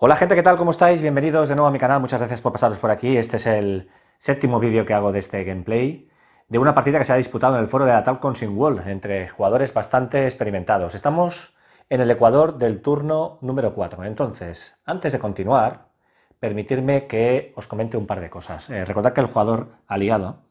Hola gente, ¿qué tal? ¿Cómo estáis? Bienvenidos de nuevo a mi canal, muchas gracias por pasaros por aquí. Este es el séptimo vídeo que hago de este gameplay de una partida que se ha disputado en el foro de la Talcon Sin entre jugadores bastante experimentados. Estamos en el Ecuador del turno número 4. Entonces, antes de continuar, permitirme que os comente un par de cosas. Eh, recordad que el jugador aliado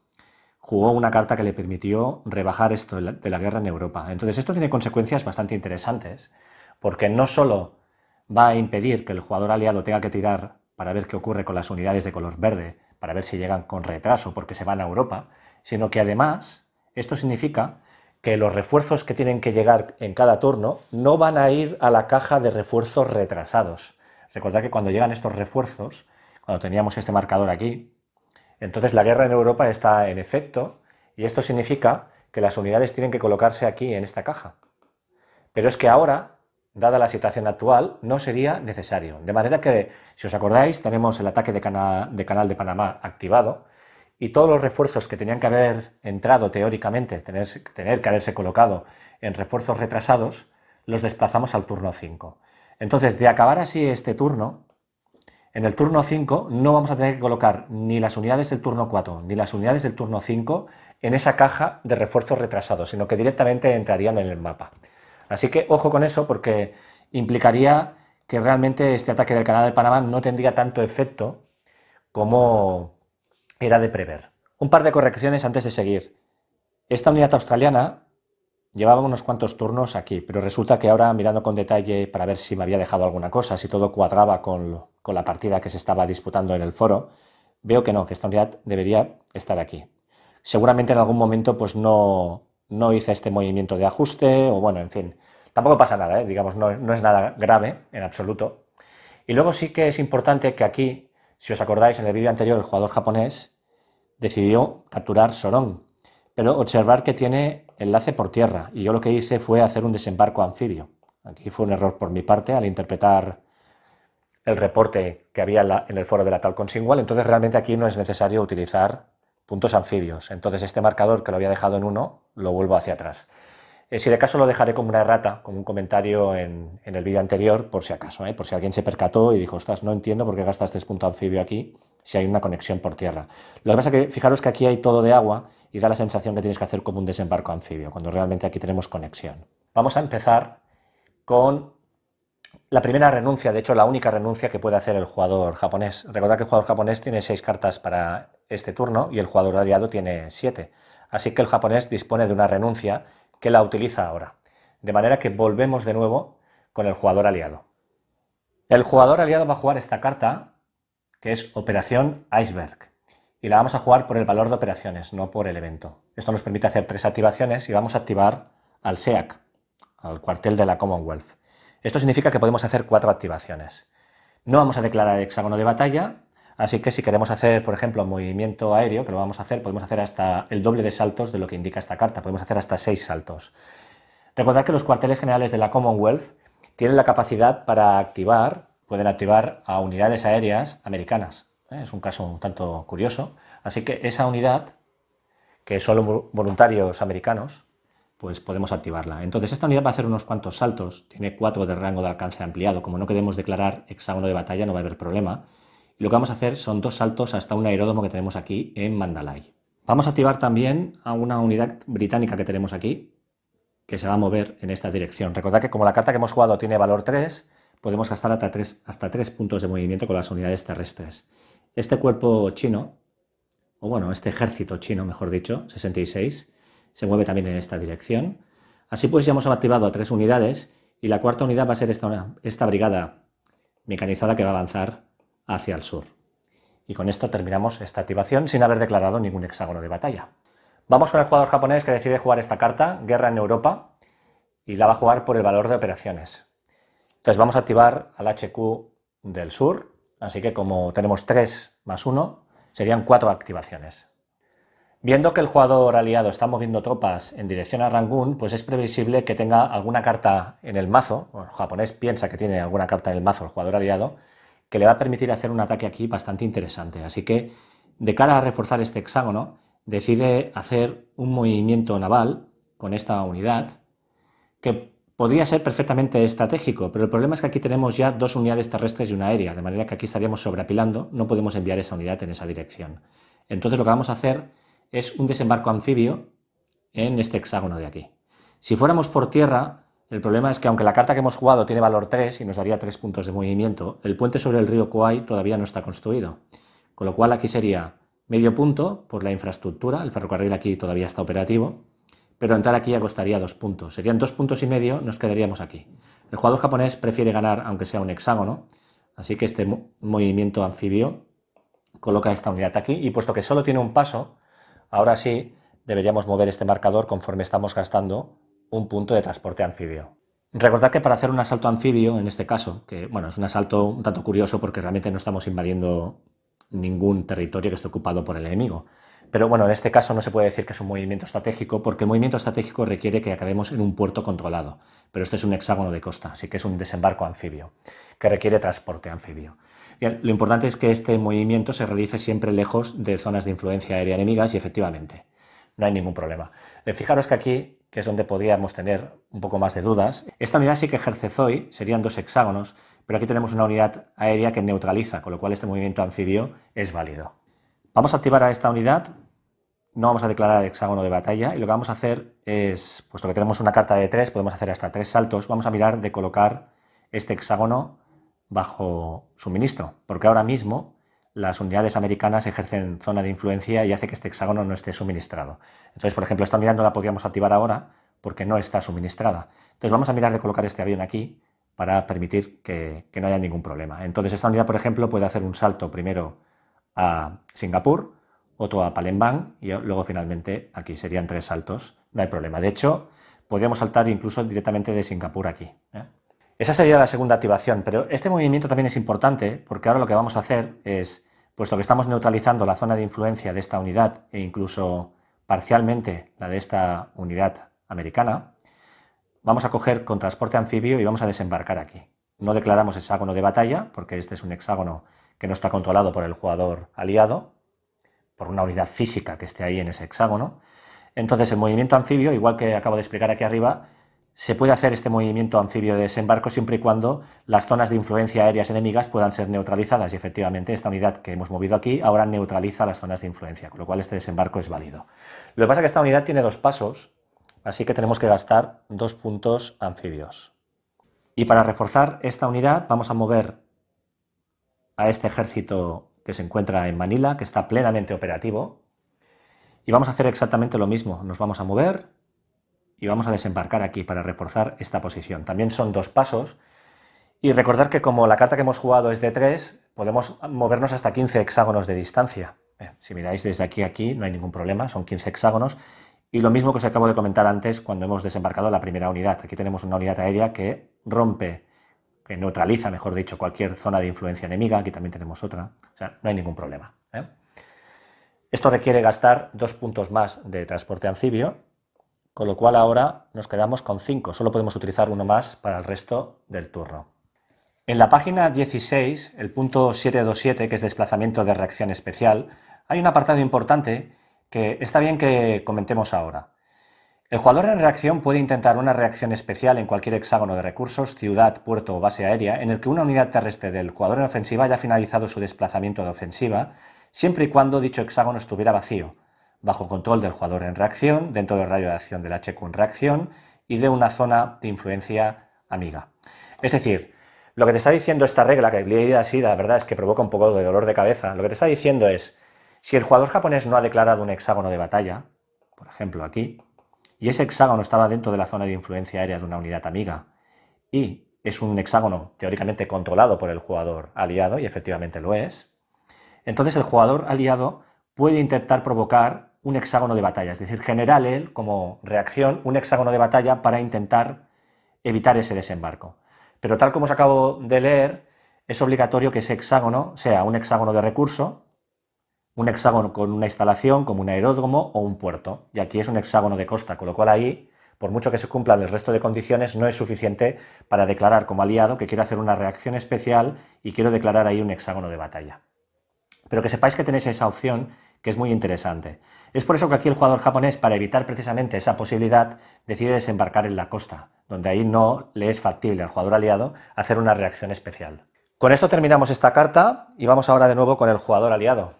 jugó una carta que le permitió rebajar esto de la guerra en Europa. Entonces, esto tiene consecuencias bastante interesantes, porque no solo va a impedir que el jugador aliado tenga que tirar para ver qué ocurre con las unidades de color verde, para ver si llegan con retraso porque se van a Europa, sino que además esto significa que los refuerzos que tienen que llegar en cada turno no van a ir a la caja de refuerzos retrasados. Recordad que cuando llegan estos refuerzos, cuando teníamos este marcador aquí, entonces la guerra en Europa está en efecto y esto significa que las unidades tienen que colocarse aquí en esta caja. Pero es que ahora dada la situación actual, no sería necesario. De manera que, si os acordáis, tenemos el ataque de, Canal de Panamá activado y todos los refuerzos que tenían que haber entrado teóricamente, tener, tener que haberse colocado en refuerzos retrasados, los desplazamos al turno 5. Entonces, de acabar así este turno, en el turno 5 no vamos a tener que colocar ni las unidades del turno 4 ni las unidades del turno 5 en esa caja de refuerzos retrasados, sino que directamente entrarían en el mapa. Así que ojo con eso porque implicaría que realmente este ataque del canal de Panamá no tendría tanto efecto como era de prever. Un par de correcciones antes de seguir. Esta unidad australiana llevaba unos cuantos turnos aquí, pero resulta que ahora mirando con detalle para ver si me había dejado alguna cosa, si todo cuadraba con, con la partida que se estaba disputando en el foro, veo que no, que esta unidad debería estar aquí. Seguramente en algún momento pues no, no hice este movimiento de ajuste, o bueno, en fin, tampoco pasa nada, ¿eh? digamos, no, es nada grave en absoluto. Y luego sí que es importante que aquí, si os acordáis, en el vídeo anterior el jugador japonés decidió capturar Sorón, pero observar que tiene enlace por tierra, y yo lo que hice fue hacer un desembarco anfibio. Aquí fue un error por mi parte al interpretar el reporte que había en, el foro de la Talcon Singwall, entonces realmente aquí no es necesario utilizar puntos anfibios. Entonces este marcador que lo había dejado en uno, lo vuelvo hacia atrás. Eh, si de caso lo dejaré como una rata, como un comentario en, el vídeo anterior, por si acaso, ¿eh? por si alguien se percató y dijo, ostras, no entiendo por qué gastas este punto anfibio aquí si hay una conexión por tierra. Lo que pasa es que fijaros que aquí hay todo de agua y da la sensación que tienes que hacer como un desembarco anfibio, cuando realmente aquí tenemos conexión. Vamos a empezar con la primera renuncia, de hecho la única renuncia que puede hacer el jugador japonés. Recordad que el jugador japonés tiene seis cartas para este turno y el jugador aliado tiene siete. Así que el japonés dispone de una renuncia que la utiliza ahora. De manera que volvemos de nuevo con el jugador aliado. El jugador aliado va a jugar esta carta, que es Operación Iceberg. Y la vamos a jugar por el valor de operaciones, no por el evento. Esto nos permite hacer tres activaciones y vamos a activar al SEAC, al cuartel de la Commonwealth. Esto significa que podemos hacer cuatro activaciones. No vamos a declarar hexágono de batalla, así que si queremos hacer, por ejemplo, movimiento aéreo, que lo vamos a hacer, podemos hacer hasta el doble de saltos de lo que indica esta carta, podemos hacer hasta seis saltos. Recordad que los cuarteles generales de la Commonwealth tienen la capacidad para activar, pueden activar a unidades aéreas americanas. Eh, es un caso un tanto curioso. Así que esa unidad, que son voluntarios americanos, pues podemos activarla. Entonces esta unidad va a hacer unos cuantos saltos, tiene 4 de rango de alcance ampliado, como no queremos declarar hexágono de batalla no va a haber problema. Y lo que vamos a hacer son dos saltos hasta un aeródromo que tenemos aquí en Mandalay. Vamos a activar también a una unidad británica que tenemos aquí, que se va a mover en esta dirección. Recordad que como la carta que hemos jugado tiene valor 3, podemos gastar hasta 3, hasta 3 puntos de movimiento con las unidades terrestres. Este cuerpo chino, o bueno, este ejército chino, mejor dicho, 66, se mueve también en esta dirección. Así pues, ya hemos activado tres unidades y la cuarta unidad va a ser esta, brigada mecanizada que va a avanzar hacia el sur. Y con esto terminamos esta activación sin haber declarado ningún hexágono de batalla. Vamos con el jugador japonés que decide jugar esta carta, Guerra en Europa, y la va a jugar por el valor de operaciones. Entonces vamos a activar al HQ del sur, así que como tenemos 3 más 1, serían cuatro activaciones. Viendo que el jugador aliado está moviendo tropas en dirección a Rangoon, pues es previsible que tenga alguna carta en el mazo, o el japonés piensa que tiene alguna carta en el mazo el jugador aliado, que le va a permitir hacer un ataque aquí bastante interesante. Así que, de cara a reforzar este hexágono, decide hacer un movimiento naval con esta unidad, que podría ser perfectamente estratégico, pero el problema es que aquí tenemos ya dos unidades terrestres y una aérea, de manera que aquí estaríamos sobreapilando, no podemos enviar esa unidad en esa dirección. Entonces lo que vamos a hacer es un desembarco anfibio en este hexágono de aquí. Si fuéramos por tierra, el problema es que aunque la carta que hemos jugado tiene valor 3 y nos daría 3 puntos de movimiento, el puente sobre el río Kauai todavía no está construido. Con lo cual aquí sería medio punto por la infraestructura, el ferrocarril aquí todavía está operativo, pero entrar aquí ya costaría 2 puntos. Serían 2 puntos y medio, nos quedaríamos aquí. El jugador japonés prefiere ganar aunque sea un hexágono, así que este movimiento anfibio coloca esta unidad aquí y puesto que solo tiene un paso, Ahora sí, deberíamos mover este marcador conforme estamos gastando un punto de transporte anfibio. Recordad que para hacer un asalto anfibio, en este caso, que es un asalto un tanto curioso porque realmente no estamos invadiendo ningún territorio que esté ocupado por el enemigo. Pero bueno, en este caso no se puede decir que es un movimiento estratégico, porque el movimiento estratégico requiere que acabemos en un puerto controlado. Pero este es un hexágono de costa, así que es un desembarco anfibio, que requiere transporte anfibio lo importante es que este movimiento se realice siempre lejos de zonas de influencia aérea enemigas y efectivamente, no hay ningún problema. Eh, fijaros que aquí, que es donde podríamos tener un poco más de dudas, esta unidad sí que ejerce ZOI, serían dos hexágonos, pero aquí tenemos una unidad aérea que neutraliza, con lo cual este movimiento anfibio es válido. Vamos a activar a esta unidad, no vamos a declarar hexágono de batalla y lo que vamos a hacer es, puesto que tenemos una carta de tres, podemos hacer hasta tres saltos, vamos a mirar de colocar este hexágono bajo suministro, porque ahora mismo las unidades americanas ejercen zona de influencia y hace que este hexágono no esté suministrado. Entonces, por ejemplo, esta unidad no la podríamos activar ahora porque no está suministrada. Entonces vamos a mirar de colocar este avión aquí para permitir que, no haya ningún problema. Entonces esta unidad, por ejemplo, puede hacer un salto primero a Singapur, otro a Palembang y luego finalmente aquí serían tres saltos, no hay problema. De hecho, podríamos saltar incluso directamente de Singapur aquí. ¿eh? Esa sería la segunda activación, pero este movimiento también es importante porque ahora lo que vamos a hacer es, puesto que estamos neutralizando la zona de influencia de esta unidad e incluso parcialmente la de esta unidad americana, vamos a coger con transporte anfibio y vamos a desembarcar aquí. No declaramos hexágono de batalla porque este es un hexágono que no está controlado por el jugador aliado, por una unidad física que esté ahí en ese hexágono. Entonces el movimiento anfibio, igual que acabo de explicar aquí arriba, se puede hacer este movimiento anfibio de desembarco siempre y cuando las zonas de influencia aéreas enemigas puedan ser neutralizadas y efectivamente esta unidad que hemos movido aquí ahora neutraliza las zonas de influencia, con lo cual este desembarco es válido. Lo que pasa es que esta unidad tiene dos pasos, así que tenemos que gastar dos puntos anfibios. Y para reforzar esta unidad vamos a mover a este ejército que se encuentra en Manila, que está plenamente operativo, y vamos a hacer exactamente lo mismo. Nos vamos a mover y vamos a desembarcar aquí para reforzar esta posición. También son dos pasos y recordar que como la carta que hemos jugado es de 3, podemos movernos hasta 15 hexágonos de distancia. Eh, si miráis desde aquí a aquí no hay ningún problema, son 15 hexágonos. Y lo mismo que os acabo de comentar antes cuando hemos desembarcado la primera unidad. Aquí tenemos una unidad aérea que rompe, que neutraliza, mejor dicho, cualquier zona de influencia enemiga. Aquí también tenemos otra. O sea, no hay ningún problema. ¿eh? Esto requiere gastar dos puntos más de transporte anfibio con lo cual ahora nos quedamos con 5, solo podemos utilizar uno más para el resto del turno. En la página 16, el punto 727, que es desplazamiento de reacción especial, hay un apartado importante que está bien que comentemos ahora. El jugador en reacción puede intentar una reacción especial en cualquier hexágono de recursos, ciudad, puerto o base aérea en el que una unidad terrestre del jugador en ofensiva haya finalizado su desplazamiento de ofensiva, siempre y cuando dicho hexágono estuviera vacío, bajo control del jugador en reacción, dentro del radio de acción del HQ en reacción y de una zona de influencia amiga. Es decir, lo que te está diciendo esta regla, que habilidad así, la verdad es que provoca un poco de dolor de cabeza, lo que te está diciendo es, si el jugador japonés no ha declarado un hexágono de batalla, por ejemplo aquí, y ese hexágono estaba dentro de la zona de influencia aérea de una unidad amiga, y es un hexágono teóricamente controlado por el jugador aliado, y efectivamente lo es, entonces el jugador aliado puede intentar provocar un hexágono de batalla, es decir, generar él como reacción un hexágono de batalla para intentar evitar ese desembarco. Pero tal como os acabo de leer, es obligatorio que ese hexágono sea un hexágono de recurso, un hexágono con una instalación como un aeródromo o un puerto. Y aquí es un hexágono de costa, con lo cual ahí, por mucho que se cumplan el resto de condiciones, no es suficiente para declarar como aliado que quiero hacer una reacción especial y quiero declarar ahí un hexágono de batalla. Pero que sepáis que tenéis esa opción que es muy interesante. Es por eso que aquí el jugador japonés, para evitar precisamente esa posibilidad, decide desembarcar en la costa, donde ahí no le es factible al jugador aliado hacer una reacción especial. Con esto terminamos esta carta y vamos ahora de nuevo con el jugador aliado,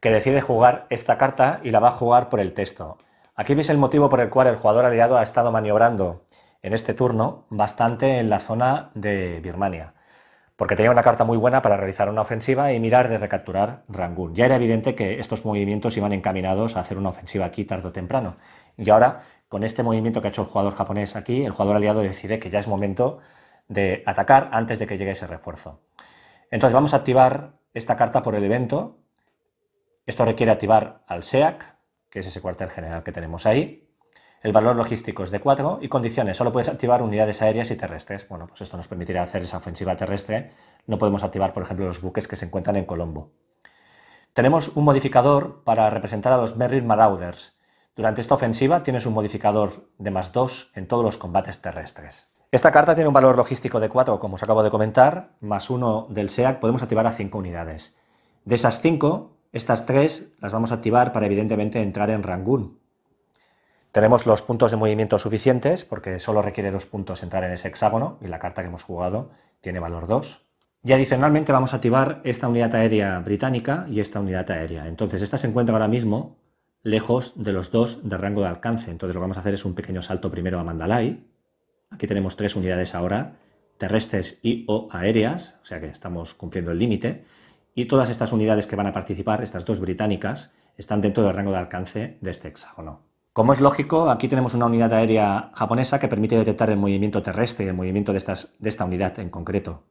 que decide jugar esta carta y la va a jugar por el texto. Aquí veis el motivo por el cual el jugador aliado ha estado maniobrando en este turno bastante en la zona de Birmania porque tenía una carta muy buena para realizar una ofensiva y mirar de recapturar Rangún. Ya era evidente que estos movimientos iban encaminados a hacer una ofensiva aquí tarde o temprano. Y ahora, con este movimiento que ha hecho el jugador japonés aquí, el jugador aliado decide que ya es momento de atacar antes de que llegue ese refuerzo. Entonces vamos a activar esta carta por el evento. Esto requiere activar al SEAC, que es ese cuartel general que tenemos ahí. El valor logístico es de 4 y condiciones, solo puedes activar unidades aéreas y terrestres. Bueno, pues esto nos permitirá hacer esa ofensiva terrestre. No podemos activar, por ejemplo, los buques que se encuentran en Colombo. Tenemos un modificador para representar a los Merrill Marauders. Durante esta ofensiva tienes un modificador de más 2 en todos los combates terrestres. Esta carta tiene un valor logístico de 4, como os acabo de comentar, más 1 del SEAC, podemos activar a 5 unidades. De esas 5, estas 3 las vamos a activar para evidentemente entrar en Rangoon, tenemos los puntos de movimiento suficientes porque solo requiere dos puntos entrar en ese hexágono y la carta que hemos jugado tiene valor 2. Y adicionalmente vamos a activar esta unidad aérea británica y esta unidad aérea. Entonces, esta se encuentra ahora mismo lejos de los dos de rango de alcance. Entonces, lo que vamos a hacer es un pequeño salto primero a Mandalay. Aquí tenemos tres unidades ahora, terrestres y o aéreas, o sea que estamos cumpliendo el límite. Y todas estas unidades que van a participar, estas dos británicas, están dentro del rango de alcance de este hexágono. Como es lógico, aquí tenemos una unidad aérea japonesa que permite detectar el movimiento terrestre el movimiento de, de esta unidad en concreto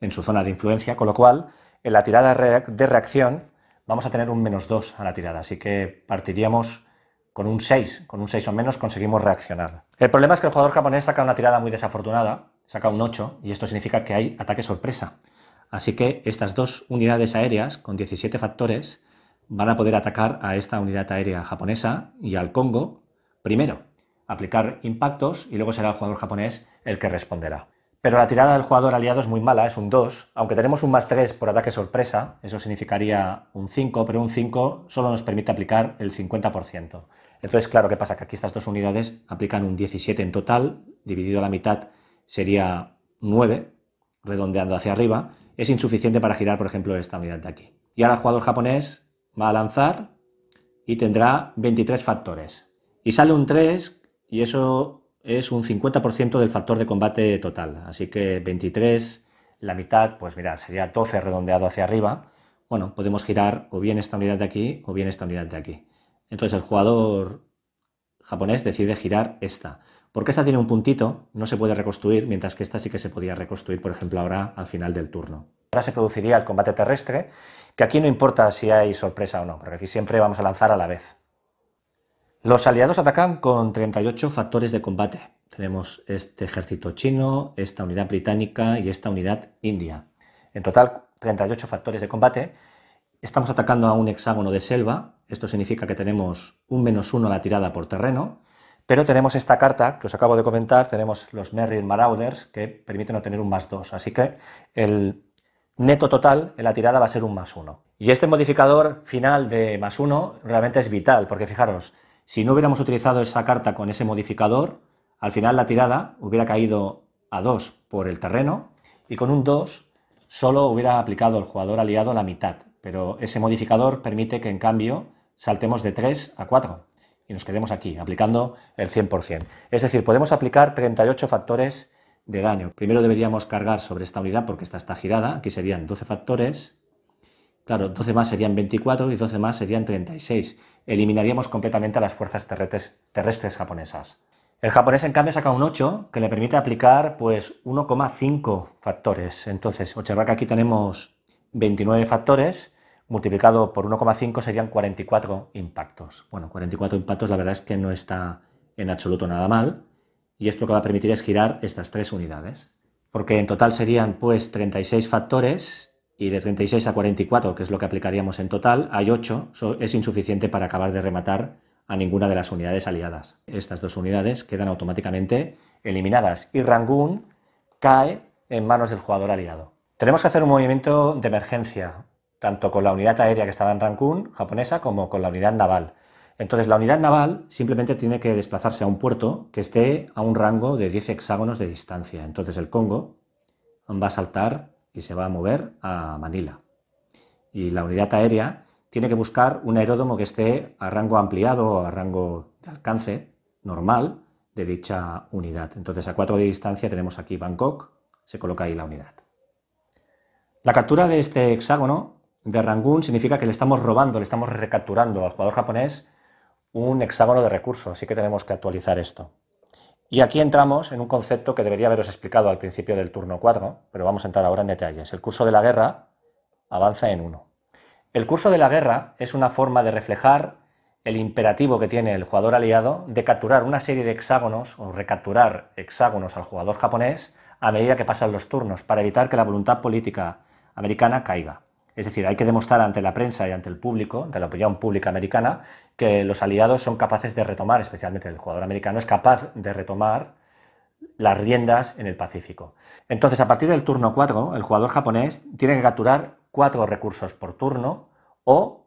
en su zona de influencia, con lo cual en la tirada de reacción vamos a tener un menos 2 a la tirada, así que partiríamos con un 6, con un 6 o menos conseguimos reaccionar. El problema es que el jugador japonés saca una tirada muy desafortunada, saca un 8, y esto significa que hay ataque sorpresa. Así que estas dos unidades aéreas con 17 factores van a poder atacar a esta unidad aérea japonesa y al Congo primero, aplicar impactos y luego será el jugador japonés el que responderá. Pero la tirada del jugador aliado es muy mala, es un 2, aunque tenemos un más 3 por ataque sorpresa, eso significaría un 5, pero un 5 solo nos permite aplicar el 50%. Entonces, claro, ¿qué pasa? Que aquí estas dos unidades aplican un 17 en total, dividido a la mitad sería 9, redondeando hacia arriba, es insuficiente para girar, por ejemplo, esta unidad de aquí. Y ahora el jugador japonés va a lanzar y tendrá 23 factores. Y sale un 3 y eso es un 50% del factor de combate total. Así que 23, la mitad, pues mira, sería 12 redondeado hacia arriba. Bueno, podemos girar o bien esta unidad de aquí o bien esta unidad de aquí. Entonces el jugador japonés decide girar esta. Porque esta tiene un puntito, no se puede reconstruir, mientras que esta sí que se podía reconstruir, por ejemplo, ahora al final del turno. Ahora se produciría el combate terrestre que aquí no importa si hay sorpresa o no, porque aquí siempre vamos a lanzar a la vez. Los aliados atacan con 38 factores de combate. Tenemos este ejército chino, esta unidad británica y esta unidad india. En total, 38 factores de combate. Estamos atacando a un hexágono de selva. Esto significa que tenemos un menos uno a la tirada por terreno. Pero tenemos esta carta que os acabo de comentar. Tenemos los Merrill Marauders que permiten obtener un más 2. Así que el neto total en la tirada va a ser un más 1. Y este modificador final de más uno realmente es vital, porque fijaros, si no hubiéramos utilizado esa carta con ese modificador, al final la tirada hubiera caído a 2 por el terreno y con un 2 solo hubiera aplicado el jugador aliado la mitad, pero ese modificador permite que en cambio saltemos de 3 a 4 y nos quedemos aquí aplicando el 100%. Es decir, podemos aplicar 38 factores de daño. Primero deberíamos cargar sobre esta unidad porque esta está girada. Aquí serían 12 factores. Claro, 12 más serían 24 y 12 más serían 36. Eliminaríamos completamente a las fuerzas terrestres, japonesas. El japonés, en cambio, saca un 8 que le permite aplicar pues 1,5 factores. Entonces, observa que aquí tenemos 29 factores multiplicado por 1,5 serían 44 impactos. Bueno, 44 impactos la verdad es que no está en absoluto nada mal y esto lo que va a permitir es girar estas tres unidades. Porque en total serían pues 36 factores y de 36 a 44, que es lo que aplicaríamos en total, hay 8, es insuficiente para acabar de rematar a ninguna de las unidades aliadas. Estas dos unidades quedan automáticamente eliminadas y Rangoon cae en manos del jugador aliado. Tenemos que hacer un movimiento de emergencia, tanto con la unidad aérea que estaba en Rangoon, japonesa, como con la unidad naval. Entonces, la unidad naval simplemente tiene que desplazarse a un puerto que esté a un rango de 10 hexágonos de distancia. Entonces, el Congo va a saltar y se va a mover a Manila. Y la unidad aérea tiene que buscar un aeródromo que esté a rango ampliado o a rango de alcance normal de dicha unidad. Entonces, a 4 de distancia tenemos aquí Bangkok, se coloca ahí la unidad. La captura de este hexágono de Rangún significa que le estamos robando, le estamos recapturando al jugador japonés un hexágono de recursos, así que tenemos que actualizar esto. Y aquí entramos en un concepto que debería haberos explicado al principio del turno 4, pero vamos a entrar ahora en detalles. El curso de la guerra avanza en 1. El curso de la guerra es una forma de reflejar el imperativo que tiene el jugador aliado de capturar una serie de hexágonos o recapturar hexágonos al jugador japonés a medida que pasan los turnos para evitar que la voluntad política americana caiga. Es decir, hay que demostrar ante la prensa y ante el público, ante la opinión pública americana, que los aliados son capaces de retomar, especialmente el jugador americano es capaz de retomar las riendas en el Pacífico. Entonces, a partir del turno 4, el jugador japonés tiene que capturar cuatro recursos por turno o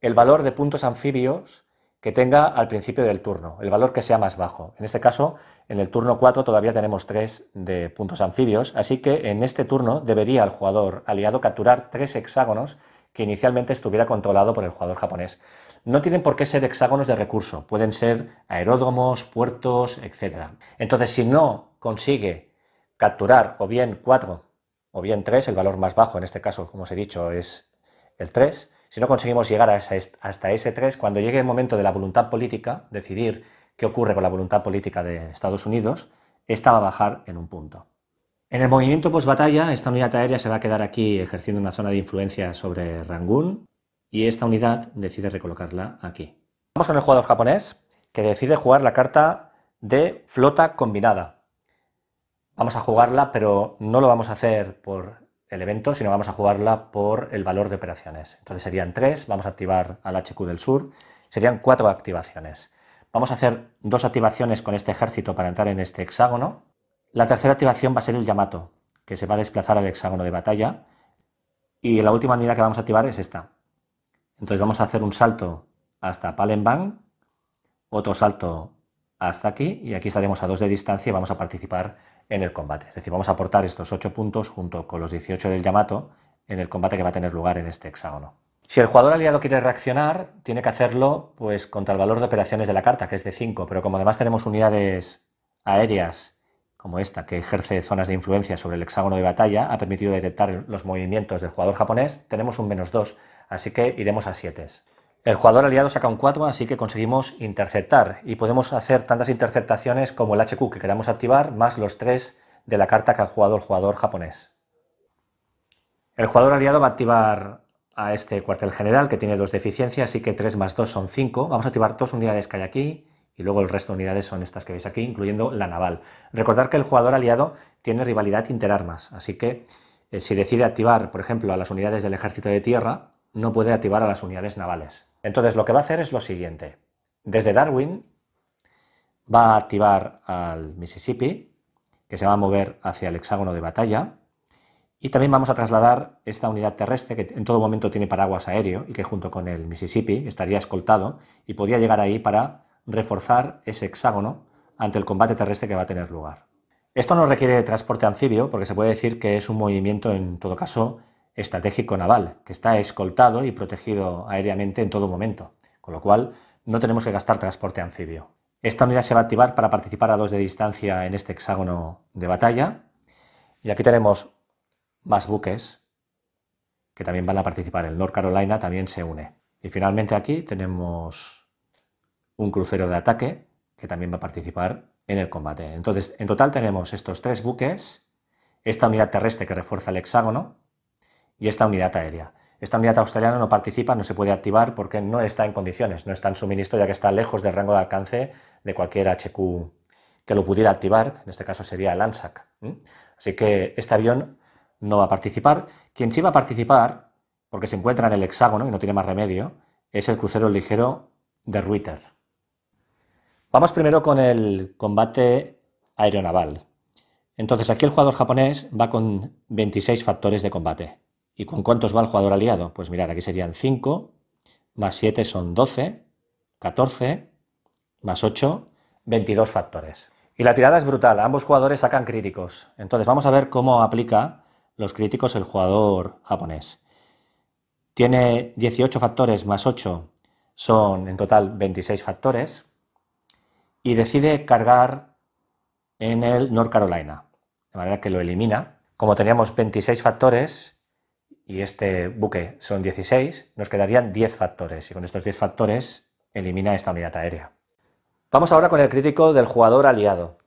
el valor de puntos anfibios que tenga al principio del turno, el valor que sea más bajo. En este caso, en el turno 4 todavía tenemos 3 de puntos anfibios, así que en este turno debería el jugador aliado capturar 3 hexágonos que inicialmente estuviera controlado por el jugador japonés. No tienen por qué ser hexágonos de recurso, pueden ser aeródromos, puertos, etc. Entonces, si no consigue capturar o bien 4 o bien 3, el valor más bajo en este caso, como os he dicho, es el 3, si no conseguimos llegar hasta ese 3, cuando llegue el momento de la voluntad política, decidir qué ocurre con la voluntad política de Estados Unidos, esta va a bajar en un punto. En el movimiento post-batalla, esta unidad aérea se va a quedar aquí ejerciendo una zona de influencia sobre Rangún y esta unidad decide recolocarla aquí. Vamos con el jugador japonés que decide jugar la carta de flota combinada. Vamos a jugarla, pero no lo vamos a hacer por el evento, sino vamos a jugarla por el valor de operaciones. Entonces serían tres, vamos a activar al HQ del sur, serían cuatro activaciones. Vamos a hacer dos activaciones con este ejército para entrar en este hexágono. La tercera activación va a ser el Yamato, que se va a desplazar al hexágono de batalla. Y la última unidad que vamos a activar es esta. Entonces vamos a hacer un salto hasta Palembang, otro salto hasta aquí y aquí estaremos a dos de distancia y vamos a participar en el combate. Es decir, vamos a aportar estos 8 puntos junto con los 18 del Yamato en el combate que va a tener lugar en este hexágono. Si el jugador aliado quiere reaccionar, tiene que hacerlo pues, contra el valor de operaciones de la carta, que es de 5, pero como además tenemos unidades aéreas como esta, que ejerce zonas de influencia sobre el hexágono de batalla, ha permitido detectar los movimientos del jugador japonés, tenemos un menos 2, así que iremos a 7. El jugador aliado saca un 4, así que conseguimos interceptar y podemos hacer tantas interceptaciones como el HQ que queramos activar, más los 3 de la carta que ha jugado el jugador japonés. El jugador aliado va a activar a este cuartel general que tiene 2 de eficiencia, así que 3 más 2 son 5. Vamos a activar dos unidades que hay aquí y luego el resto de unidades son estas que veis aquí, incluyendo la naval. Recordar que el jugador aliado tiene rivalidad interarmas, así que eh, si decide activar, por ejemplo, a las unidades del ejército de tierra, no puede activar a las unidades navales. Entonces lo que va a hacer es lo siguiente. Desde Darwin va a activar al Mississippi, que se va a mover hacia el hexágono de batalla, y también vamos a trasladar esta unidad terrestre que en todo momento tiene paraguas aéreo y que junto con el Mississippi estaría escoltado y podría llegar ahí para reforzar ese hexágono ante el combate terrestre que va a tener lugar. Esto no requiere transporte anfibio porque se puede decir que es un movimiento en todo caso estratégico naval, que está escoltado y protegido aéreamente en todo momento, con lo cual no tenemos que gastar transporte anfibio. Esta unidad se va a activar para participar a dos de distancia en este hexágono de batalla. Y aquí tenemos más buques que también van a participar. El North Carolina también se une. Y finalmente aquí tenemos un crucero de ataque que también va a participar en el combate. Entonces, en total tenemos estos tres buques, esta unidad terrestre que refuerza el hexágono, y esta unidad aérea. Esta unidad australiana no participa, no se puede activar porque no está en condiciones, no está en suministro ya que está lejos del rango de alcance de cualquier HQ que lo pudiera activar, en este caso sería el ANSAC. Así que este avión no va a participar. Quien sí va a participar, porque se encuentra en el hexágono y no tiene más remedio, es el crucero ligero de Ruiter. Vamos primero con el combate aeronaval. Entonces aquí el jugador japonés va con 26 factores de combate. ¿Y con cuántos va el jugador aliado? Pues mirad, aquí serían 5, más 7 son 12, 14, más 8, 22 factores. Y la tirada es brutal, ambos jugadores sacan críticos. Entonces vamos a ver cómo aplica los críticos el jugador japonés. Tiene 18 factores más 8, son en total 26 factores. Y decide cargar en el North Carolina, de manera que lo elimina. Como teníamos 26 factores, y este buque son 16, nos quedarían 10 factores y con estos 10 factores elimina esta unidad aérea. Vamos ahora con el crítico del jugador aliado.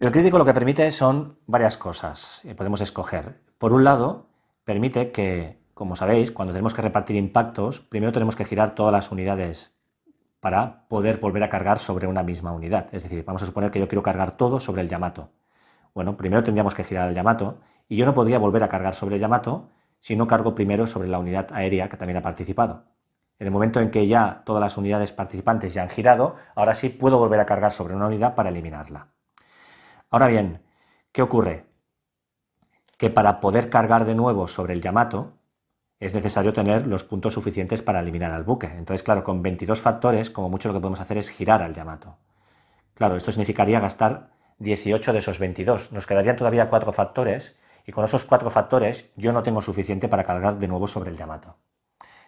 El crítico lo que permite son varias cosas podemos escoger. Por un lado, permite que, como sabéis, cuando tenemos que repartir impactos, primero tenemos que girar todas las unidades para poder volver a cargar sobre una misma unidad. Es decir, vamos a suponer que yo quiero cargar todo sobre el Yamato. Bueno, primero tendríamos que girar el Yamato y yo no podría volver a cargar sobre el Yamato si no cargo primero sobre la unidad aérea que también ha participado. En el momento en que ya todas las unidades participantes ya han girado, ahora sí puedo volver a cargar sobre una unidad para eliminarla. Ahora bien, ¿qué ocurre? Que para poder cargar de nuevo sobre el Yamato es necesario tener los puntos suficientes para eliminar al buque. Entonces, claro, con 22 factores, como mucho lo que podemos hacer es girar al Yamato. Claro, esto significaría gastar 18 de esos 22. Nos quedarían todavía 4 factores y con esos cuatro factores yo no tengo suficiente para cargar de nuevo sobre el Yamato.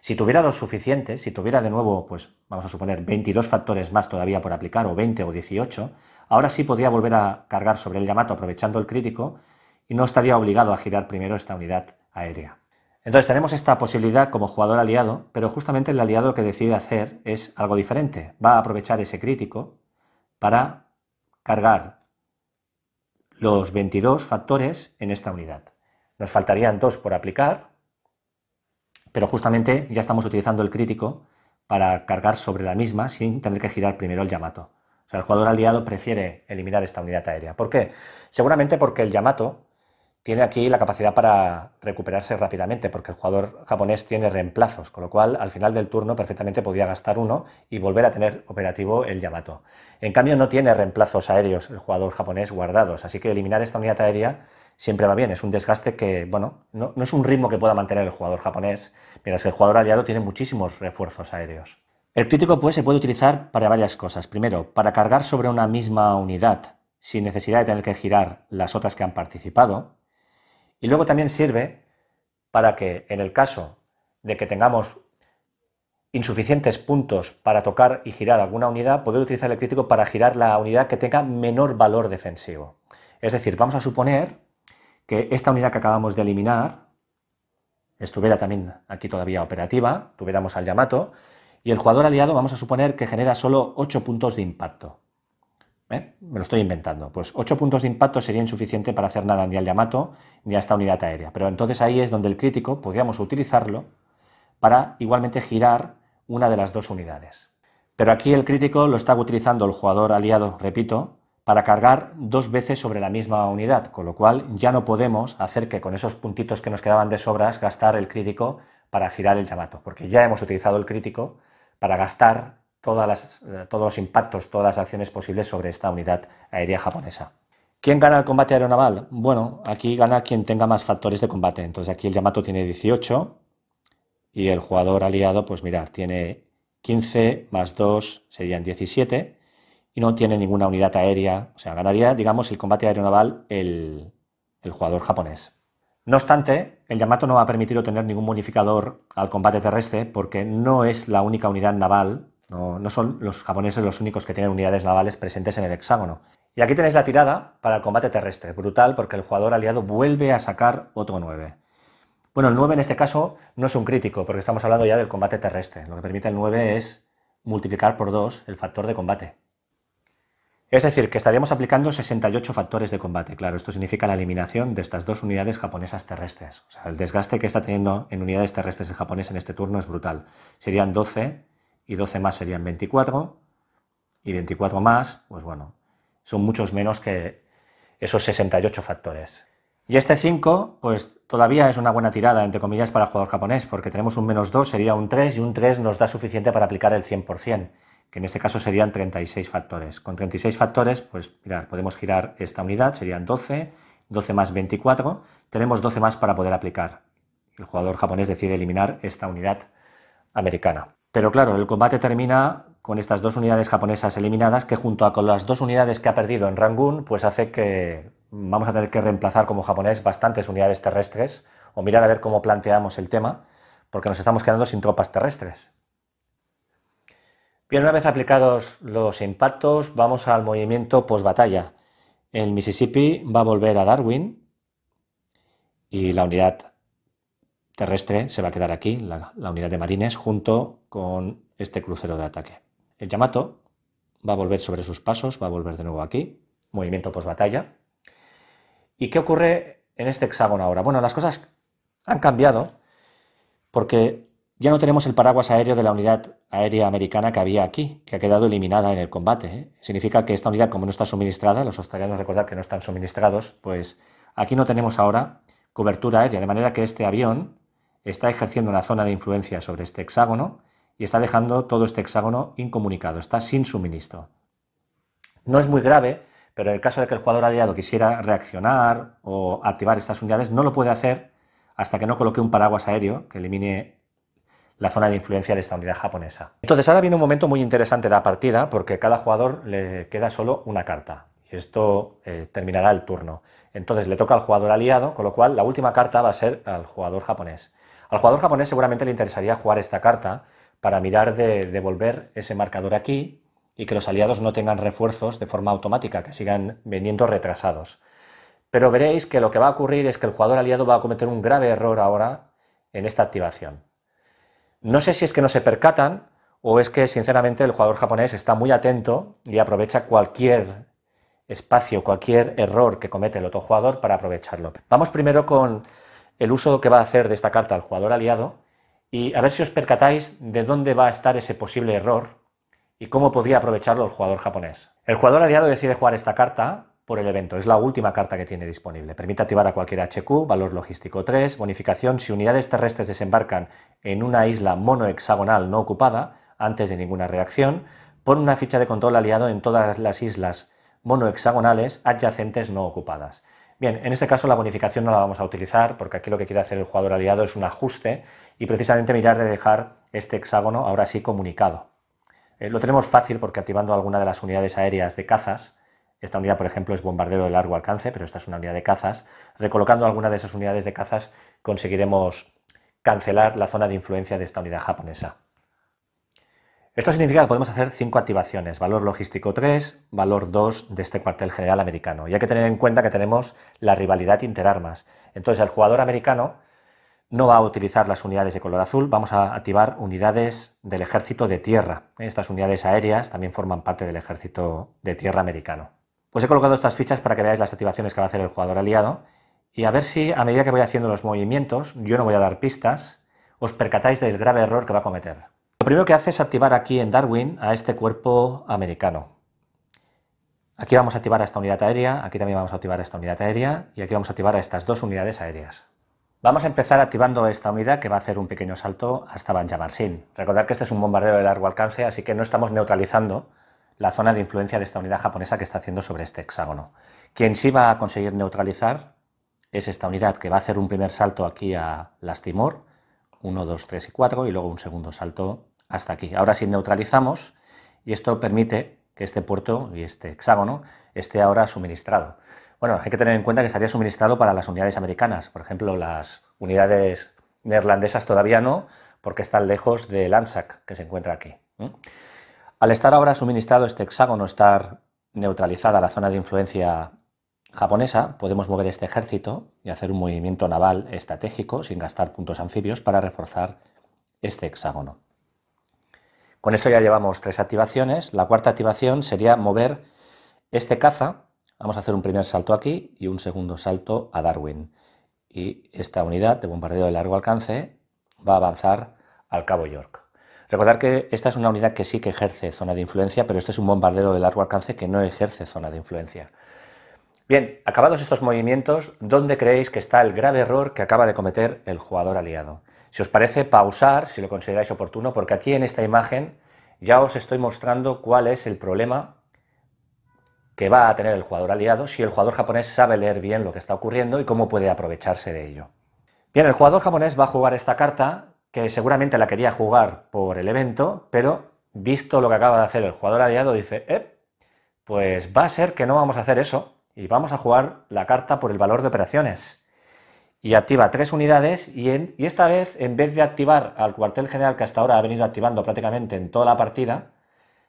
Si tuviera los suficientes, si tuviera de nuevo, pues vamos a suponer 22 factores más todavía por aplicar, o 20 o 18, ahora sí podría volver a cargar sobre el Yamato aprovechando el crítico y no estaría obligado a girar primero esta unidad aérea. Entonces tenemos esta posibilidad como jugador aliado, pero justamente el aliado lo que decide hacer es algo diferente. Va a aprovechar ese crítico para cargar los 22 factores en esta unidad. Nos faltarían dos por aplicar, pero justamente ya estamos utilizando el crítico para cargar sobre la misma sin tener que girar primero el Yamato. O sea, el jugador aliado prefiere eliminar esta unidad aérea. ¿Por qué? Seguramente porque el Yamato tiene aquí la capacidad para recuperarse rápidamente, porque el jugador japonés tiene reemplazos, con lo cual al final del turno perfectamente podía gastar uno y volver a tener operativo el Yamato. En cambio no tiene reemplazos aéreos el jugador japonés guardados, así que eliminar esta unidad aérea siempre va bien, es un desgaste que, bueno, no, es un ritmo que pueda mantener el jugador japonés, mientras que el jugador aliado tiene muchísimos refuerzos aéreos. El crítico pues se puede utilizar para varias cosas. Primero, para cargar sobre una misma unidad, sin necesidad de tener que girar las otras que han participado, y luego también sirve para que en el caso de que tengamos insuficientes puntos para tocar y girar alguna unidad, poder utilizar el crítico para girar la unidad que tenga menor valor defensivo. Es decir, vamos a suponer que esta unidad que acabamos de eliminar estuviera también aquí todavía operativa, tuviéramos al Yamato, y el jugador aliado vamos a suponer que genera solo 8 puntos de impacto. ¿Eh? me lo estoy inventando, pues 8 puntos de impacto sería insuficiente para hacer nada ni al Yamato ni a esta unidad aérea. Pero entonces ahí es donde el crítico podíamos utilizarlo para igualmente girar una de las dos unidades. Pero aquí el crítico lo está utilizando el jugador aliado, repito, para cargar dos veces sobre la misma unidad, con lo cual ya no podemos hacer que con esos puntitos que nos quedaban de sobras gastar el crítico para girar el Yamato, porque ya hemos utilizado el crítico para gastar todos los impactos, todas las acciones posibles sobre esta unidad aérea japonesa. ¿Quién gana el combate aeronaval? Bueno, aquí gana quien tenga más factores de combate. Entonces aquí el Yamato tiene 18 y el jugador aliado, pues mirar, tiene 15 más 2 serían 17 y no tiene ninguna unidad aérea. O sea, ganaría, digamos, el combate aeronaval el, el jugador japonés. No obstante, el Yamato no va a permitir obtener ningún modificador al combate terrestre porque no es la única unidad naval no, son los japoneses los únicos que tienen unidades navales presentes en el hexágono. Y aquí tenéis la tirada para el combate terrestre. Brutal porque el jugador aliado vuelve a sacar otro 9. Bueno, el 9 en este caso no es un crítico porque estamos hablando ya del combate terrestre. Lo que permite el 9 es multiplicar por 2 el factor de combate. Es decir, que estaríamos aplicando 68 factores de combate. Claro, esto significa la eliminación de estas dos unidades japonesas terrestres. O sea, el desgaste que está teniendo en unidades terrestres el japonés en este turno es brutal. Serían 12 y 12 más serían 24, y 24 más, pues bueno, son muchos menos que esos 68 factores. Y este 5, pues todavía es una buena tirada, entre comillas, para el jugador japonés, porque tenemos un menos 2, sería un 3, y un 3 nos da suficiente para aplicar el 100%, que en este caso serían 36 factores. Con 36 factores, pues mirad, podemos girar esta unidad, serían 12, 12 más 24, tenemos 12 más para poder aplicar. El jugador japonés decide eliminar esta unidad americana. Pero claro, el combate termina con estas dos unidades japonesas eliminadas, que junto a con las dos unidades que ha perdido en Rangoon, pues hace que vamos a tener que reemplazar como japonés bastantes unidades terrestres, o mirar a ver cómo planteamos el tema, porque nos estamos quedando sin tropas terrestres. Bien, una vez aplicados los impactos, vamos al movimiento post-batalla. El Mississippi va a volver a Darwin y la unidad terrestre se va a quedar aquí, la, unidad de marines, junto con este crucero de ataque. El Yamato va a volver sobre sus pasos, va a volver de nuevo aquí, movimiento post-batalla. ¿Y qué ocurre en este hexágono ahora? Bueno, las cosas han cambiado porque ya no tenemos el paraguas aéreo de la unidad aérea americana que había aquí, que ha quedado eliminada en el combate. ¿eh? Significa que esta unidad, como no está suministrada, los australianos recordar que no están suministrados, pues aquí no tenemos ahora cobertura aérea, de manera que este avión está ejerciendo una zona de influencia sobre este hexágono y está dejando todo este hexágono incomunicado, está sin suministro. No es muy grave, pero en el caso de que el jugador aliado quisiera reaccionar o activar estas unidades, no lo puede hacer hasta que no coloque un paraguas aéreo que elimine la zona de influencia de esta unidad japonesa. Entonces ahora viene un momento muy interesante de la partida porque cada jugador le queda solo una carta y esto eh, terminará el turno. Entonces le toca al jugador aliado, con lo cual la última carta va a ser al jugador japonés. Al jugador japonés seguramente le interesaría jugar esta carta para mirar de devolver ese marcador aquí y que los aliados no tengan refuerzos de forma automática, que sigan veniendo retrasados. Pero veréis que lo que va a ocurrir es que el jugador aliado va a cometer un grave error ahora en esta activación. No sé si es que no se percatan o es que sinceramente el jugador japonés está muy atento y aprovecha cualquier espacio, cualquier error que comete el otro jugador para aprovecharlo. Vamos primero con el uso que va a hacer de esta carta al jugador aliado y a ver si os percatáis de dónde va a estar ese posible error y cómo podría aprovecharlo el jugador japonés. El jugador aliado decide jugar esta carta por el evento, es la última carta que tiene disponible. Permite activar a cualquier HQ, valor logístico 3, bonificación si unidades terrestres desembarcan en una isla monohexagonal no ocupada antes de ninguna reacción, pone una ficha de control aliado en todas las islas monohexagonales adyacentes no ocupadas. Bien, en este caso la bonificación no la vamos a utilizar porque aquí lo que quiere hacer el jugador aliado es un ajuste y precisamente mirar de dejar este hexágono ahora sí comunicado. Eh, lo tenemos fácil porque activando alguna de las unidades aéreas de cazas, esta unidad por ejemplo es bombardero de largo alcance, pero esta es una unidad de cazas, recolocando alguna de esas unidades de cazas conseguiremos cancelar la zona de influencia de esta unidad japonesa. Esto significa que podemos hacer cinco activaciones, valor logístico 3, valor 2 de este cuartel general americano. Y hay que tener en cuenta que tenemos la rivalidad interarmas. Entonces el jugador americano no va a utilizar las unidades de color azul, vamos a activar unidades del ejército de tierra. Estas unidades aéreas también forman parte del ejército de tierra americano. Pues he colocado estas fichas para que veáis las activaciones que va a hacer el jugador aliado y a ver si a medida que voy haciendo los movimientos, yo no voy a dar pistas, os percatáis del grave error que va a cometer. Lo primero que hace es activar aquí en Darwin a este cuerpo americano. Aquí vamos a activar a esta unidad aérea, aquí también vamos a activar a esta unidad aérea y aquí vamos a activar a estas dos unidades aéreas. Vamos a empezar activando esta unidad que va a hacer un pequeño salto hasta Banjamarsin. Recordad que este es un bombardero de largo alcance, así que no estamos neutralizando la zona de influencia de esta unidad japonesa que está haciendo sobre este hexágono. Quien sí va a conseguir neutralizar es esta unidad que va a hacer un primer salto aquí a las Timor, 1, 2, 3 y 4, y luego un segundo salto hasta aquí. Ahora sí neutralizamos y esto permite que este puerto y este hexágono esté ahora suministrado. Bueno, hay que tener en cuenta que estaría suministrado para las unidades americanas, por ejemplo, las unidades neerlandesas todavía no, porque están lejos del ANSAC que se encuentra aquí. Al estar ahora suministrado este hexágono, estar neutralizada la zona de influencia japonesa, podemos mover este ejército y hacer un movimiento naval estratégico sin gastar puntos anfibios para reforzar este hexágono. Con esto ya llevamos tres activaciones. La cuarta activación sería mover este caza. Vamos a hacer un primer salto aquí y un segundo salto a Darwin. Y esta unidad de bombardeo de largo alcance va a avanzar al Cabo York. Recordar que esta es una unidad que sí que ejerce zona de influencia, pero este es un bombardero de largo alcance que no ejerce zona de influencia. Bien, acabados estos movimientos, ¿dónde creéis que está el grave error que acaba de cometer el jugador aliado? Si os parece, pausar si lo consideráis oportuno, porque aquí en esta imagen ya os estoy mostrando cuál es el problema que va a tener el jugador aliado si el jugador japonés sabe leer bien lo que está ocurriendo y cómo puede aprovecharse de ello. Bien, el jugador japonés va a jugar esta carta, que seguramente la quería jugar por el evento, pero visto lo que acaba de hacer el jugador aliado, dice, pues va a ser que no vamos a hacer eso y vamos a jugar la carta por el valor de operaciones y activa tres unidades y, esta vez en vez de activar al cuartel general que hasta ahora ha venido activando prácticamente en toda la partida,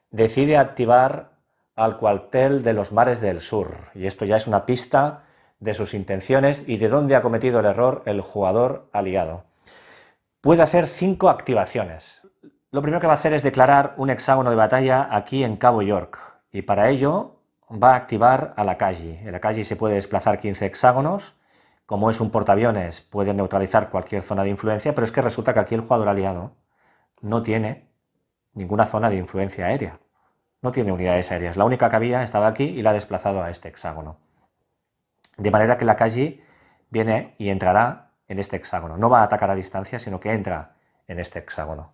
decide activar al cuartel de los mares del sur y esto ya es una pista de sus intenciones y de dónde ha cometido el error el jugador aliado. Puede hacer cinco activaciones. Lo primero que va a hacer es declarar un hexágono de batalla aquí en Cabo York y para ello va a activar a la calle. En la calle se puede desplazar 15 hexágonos como es un portaaviones, puede neutralizar cualquier zona de influencia, pero es que resulta que aquí el jugador aliado no tiene ninguna zona de influencia aérea. No tiene unidades aéreas. La única que había estaba aquí y la ha desplazado a este hexágono. De manera que la calle viene y entrará en este hexágono. No va a atacar a distancia, sino que entra en este hexágono.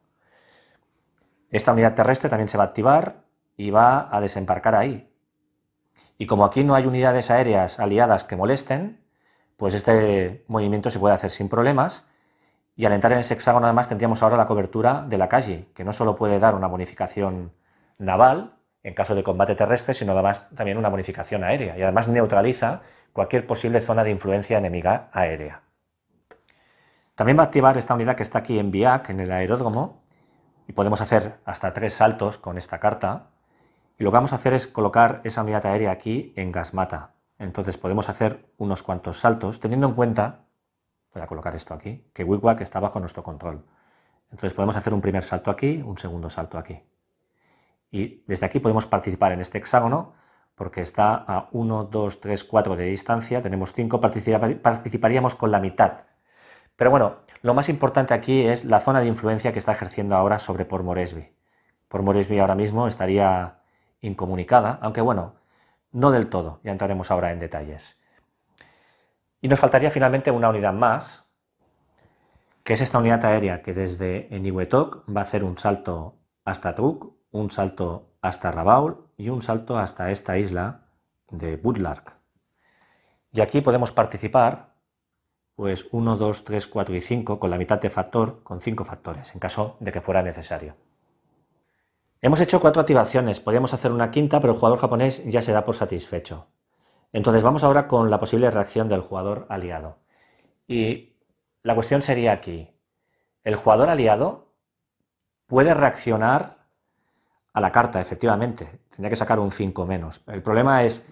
Esta unidad terrestre también se va a activar y va a desembarcar ahí. Y como aquí no hay unidades aéreas aliadas que molesten, pues este movimiento se puede hacer sin problemas. Y al entrar en ese hexágono además tendríamos ahora la cobertura de la calle, que no solo puede dar una bonificación naval en caso de combate terrestre, sino además también una bonificación aérea. Y además neutraliza cualquier posible zona de influencia enemiga aérea. También va a activar esta unidad que está aquí en VIAC, en el aeródromo, y podemos hacer hasta tres saltos con esta carta. Y lo que vamos a hacer es colocar esa unidad aérea aquí en Gasmata, entonces podemos hacer unos cuantos saltos, teniendo en cuenta, voy a colocar esto aquí, que WIGWAG está bajo nuestro control. Entonces podemos hacer un primer salto aquí, un segundo salto aquí. Y desde aquí podemos participar en este hexágono, porque está a 1, 2, 3, 4 de distancia, tenemos 5, participaríamos con la mitad. Pero bueno, lo más importante aquí es la zona de influencia que está ejerciendo ahora sobre Por Moresby. Por Moresby ahora mismo estaría incomunicada, aunque bueno, no del todo, ya entraremos ahora en detalles. Y nos faltaría finalmente una unidad más, que es esta unidad aérea que desde Eniwetok va a hacer un salto hasta Truk, un salto hasta Rabaul y un salto hasta esta isla de Budlark. Y aquí podemos participar, pues 1, 2, 3, 4 y 5, con la mitad de factor, con 5 factores, en caso de que fuera necesario. Hemos hecho cuatro activaciones, podríamos hacer una quinta, pero el jugador japonés ya se da por satisfecho. Entonces vamos ahora con la posible reacción del jugador aliado. Y la cuestión sería aquí, el jugador aliado puede reaccionar a la carta, efectivamente, tendría que sacar un 5 menos. El problema es,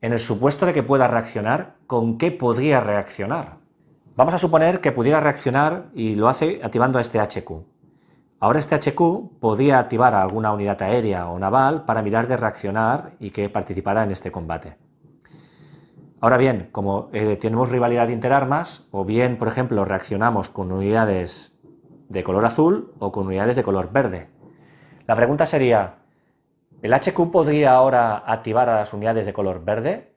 en el supuesto de que pueda reaccionar, ¿con qué podría reaccionar? Vamos a suponer que pudiera reaccionar y lo hace activando a este HQ. Ahora este HQ podía activar a alguna unidad aérea o naval para mirar de reaccionar y que participara en este combate. Ahora bien, como eh, tenemos rivalidad de interarmas, o bien, por ejemplo, reaccionamos con unidades de color azul o con unidades de color verde. La pregunta sería, ¿el HQ podría ahora activar a las unidades de color verde?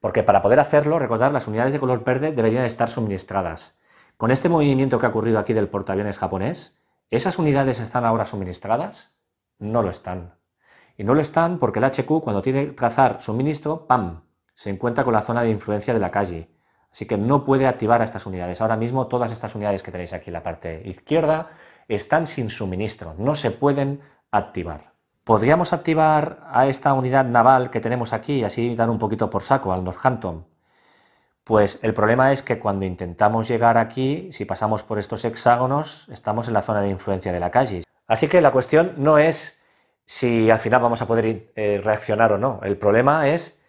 Porque para poder hacerlo, recordar, las unidades de color verde deberían estar suministradas. Con este movimiento que ha ocurrido aquí del portaaviones japonés, ¿Esas unidades están ahora suministradas? No lo están. Y no lo están porque el HQ cuando tiene que trazar suministro, ¡pam!, se encuentra con la zona de influencia de la calle. Así que no puede activar a estas unidades. Ahora mismo todas estas unidades que tenéis aquí en la parte izquierda están sin suministro, no se pueden activar. Podríamos activar a esta unidad naval que tenemos aquí y así dar un poquito por saco al Northampton, pues el problema es que cuando intentamos llegar aquí, si pasamos por estos hexágonos, estamos en la zona de influencia de la calle. Así que la cuestión no es si al final vamos a poder eh, reaccionar o no. El problema es